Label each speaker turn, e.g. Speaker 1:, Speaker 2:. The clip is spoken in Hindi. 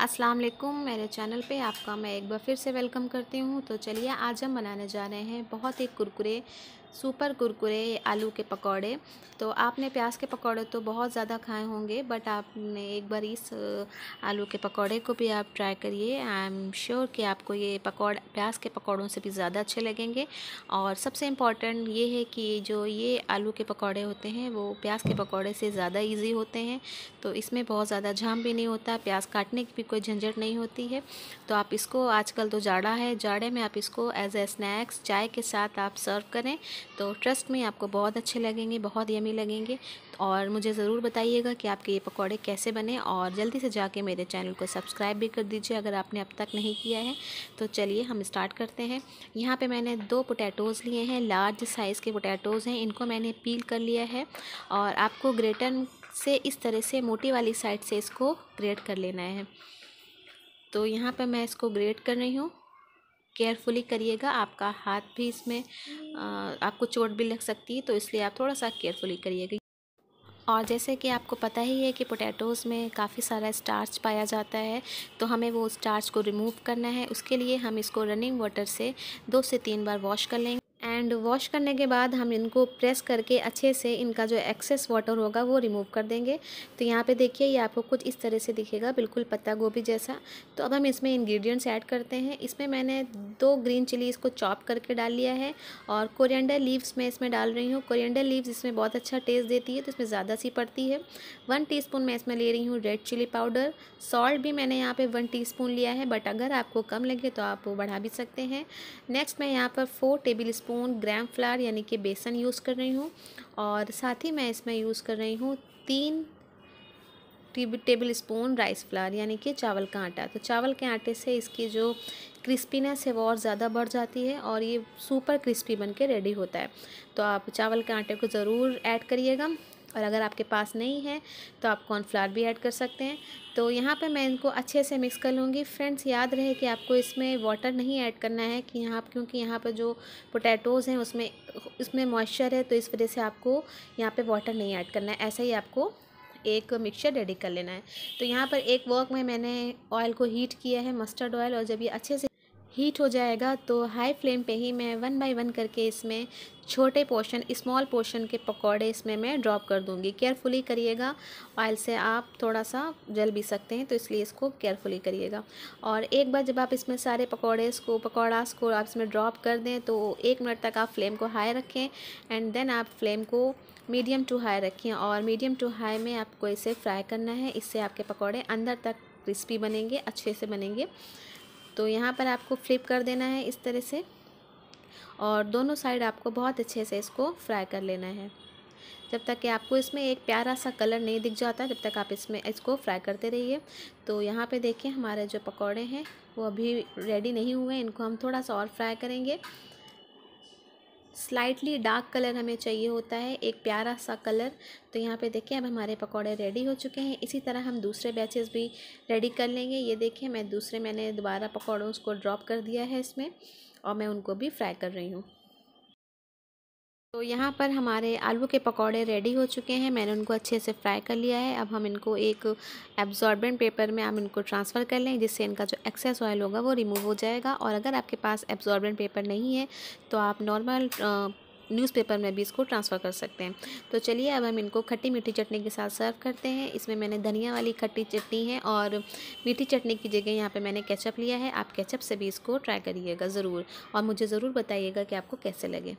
Speaker 1: अस्सलाम वालेकुम मेरे चैनल पे आपका मैं एक बार फिर से वेलकम करती हूँ तो चलिए आज हम बनाने जा रहे हैं बहुत ही कुरकुरे सुपर कुरकुरे आलू के पकौड़े तो आपने प्याज के पकौड़े तो बहुत ज़्यादा खाए होंगे बट आपने एक बार इस आलू के पकौड़े को भी आप ट्राई करिए आई एम श्योर कि आपको ये पकौड़ प्याज के पकौड़ों से भी ज़्यादा अच्छे लगेंगे और सबसे इम्पॉर्टेंट ये है कि जो ये आलू के पकौड़े होते हैं वो प्याज के पकौड़े से ज़्यादा ईजी होते हैं तो इसमें बहुत ज़्यादा झाम भी नहीं होता प्याज काटने की भी कोई झंझट नहीं होती है तो आप इसको आजकल तो जाड़ा है जाड़े में आप इसको एज ए स्नैक्स चाय के साथ आप सर्व करें तो ट्रस्ट में आपको बहुत अच्छे लगेंगे बहुत यमी लगेंगे और मुझे ज़रूर बताइएगा कि आपके ये पकौड़े कैसे बने और जल्दी से जाके मेरे चैनल को सब्सक्राइब भी कर दीजिए अगर आपने अब तक नहीं किया है तो चलिए हम स्टार्ट करते हैं यहाँ पर मैंने दो पोटैटोज़ लिए हैं लार्ज साइज़ के पोटैटोज़ हैं इनको मैंने पील कर लिया है और आपको ग्रेटर से इस तरह से मोटी वाली साइड से इसको ग्रेट कर लेना है तो यहाँ पर मैं इसको ग्रेट कर रही हूँ केयरफुली करिएगा आपका हाथ भी इसमें आपको चोट भी लग सकती है तो इसलिए आप थोड़ा सा केयरफुली करिएगा और जैसे कि आपको पता ही है कि पोटैटोज़ में काफ़ी सारा स्टार्च पाया जाता है तो हमें वो स्टार्च को रिमूव करना है उसके लिए हम इसको रनिंग वाटर से दो से तीन बार वॉश कर लेंगे एंड वॉश करने के बाद हम इनको प्रेस करके अच्छे से इनका जो एक्सेस वाटर होगा वो रिमूव कर देंगे तो यहाँ पे देखिए ये आपको कुछ इस तरह से दिखेगा बिल्कुल पत्ता गोभी जैसा तो अब हम इसमें इंग्रेडिएंट्स ऐड करते हैं इसमें मैंने दो ग्रीन चिलीज़ को चॉप करके डाल लिया है और कोरियंडर लीव्स मैं इसमें डाल रही हूँ कोरियंडर लीव्स इसमें बहुत अच्छा टेस्ट देती है तो इसमें ज़्यादा सी पड़ती है वन टी मैं इसमें ले रही हूँ रेड चिली पाउडर सॉल्ट भी मैंने यहाँ पर वन टी लिया है बट अगर आपको कम लगे तो आप बढ़ा भी सकते हैं नेक्स्ट मैं यहाँ पर four tablespoon gram flour यानी कि बेसन यूज़ कर रही हूँ और साथ ही मैं इसमें यूज़ कर रही हूँ तीन टेबल स्पून राइस फ्लार यानी कि चावल का आटा तो चावल के आटे से इसकी जो क्रिस्पीनेस है वो और ज़्यादा बढ़ जाती है और ये सुपर क्रिस्पी बन के रेडी होता है तो आप चावल के आटे को ज़रूर ऐड करिएगा और अगर आपके पास नहीं है तो आप कॉर्नफ्लावर भी ऐड कर सकते हैं तो यहाँ पे मैं इनको अच्छे से मिक्स कर लूँगी फ्रेंड्स याद रहे कि आपको इसमें वाटर नहीं ऐड करना है कि यहाँ क्योंकि यहाँ पर जो पोटैटोज़ हैं उसमें इसमें मॉइस्चर है तो इस वजह से आपको यहाँ पे वाटर नहीं ऐड करना है ऐसा ही आपको एक मिक्सचर रेडी कर लेना है तो यहाँ पर एक वर्क में मैंने ऑयल को हीट किया है मस्टर्ड ऑयल और जब ये अच्छे से हीट हो जाएगा तो हाई फ्लेम पे ही मैं वन बाय वन करके इसमें छोटे पोर्शन स्मॉल पोर्शन के पकौड़े इसमें मैं ड्रॉप कर दूंगी केयरफुली करिएगा ऑयल से आप थोड़ा सा जल भी सकते हैं तो इसलिए इसको केयरफुली करिएगा और एक बार जब आप इसमें सारे पकोड़े इसको पकौड़ा को आप इसमें ड्रॉप कर दें तो एक मिनट तक आप फ्लेम को हाई रखें एंड देन आप फ्लेम को मीडियम टू हाई रखें और मीडियम टू हाई में आपको इसे फ्राई करना है इससे आपके पकौड़े अंदर तक क्रिस्पी बनेंगे अच्छे से बनेंगे तो यहाँ पर आपको फ्लिप कर देना है इस तरह से और दोनों साइड आपको बहुत अच्छे से इसको फ्राई कर लेना है जब तक कि आपको इसमें एक प्यारा सा कलर नहीं दिख जाता जब तक आप इसमें इसको फ्राई करते रहिए तो यहाँ पे देखिए हमारे जो पकौड़े हैं वो अभी रेडी नहीं हुए इनको हम थोड़ा सा और फ्राई करेंगे स्लाइटली डार्क कलर हमें चाहिए होता है एक प्यारा सा कलर तो यहाँ पे देखिए अब हमारे पकौड़े रेडी हो चुके हैं इसी तरह हम दूसरे बैचेस भी रेडी कर लेंगे ये देखिए मैं दूसरे मैंने दोबारा पकौड़ों उसको ड्रॉप कर दिया है इसमें और मैं उनको भी फ्राई कर रही हूँ तो यहाँ पर हमारे आलू के पकौड़े रेडी हो चुके हैं मैंने उनको अच्छे से फ्राई कर लिया है अब हम इनको एक एब्जॉर्बेंट पेपर में हम इनको ट्रांसफ़र कर लें जिससे इनका जो एक्सेस ऑयल होगा वो रिमूव हो जाएगा और अगर आपके पास एब्जॉर्बेंट पेपर नहीं है तो आप नॉर्मल न्यूज़पेपर में भी इसको ट्रांसफ़र कर सकते हैं तो चलिए अब हम इनको खट्टी मीठी चटनी के साथ सर्व करते हैं इसमें मैंने धनिया वाली खट्टी चटनी है और मीठी चटनी की जगह यहाँ पे मैंने केचप लिया है आप केचप से भी इसको ट्राई करिएगा ज़रूर और मुझे ज़रूर बताइएगा कि आपको कैसे लगे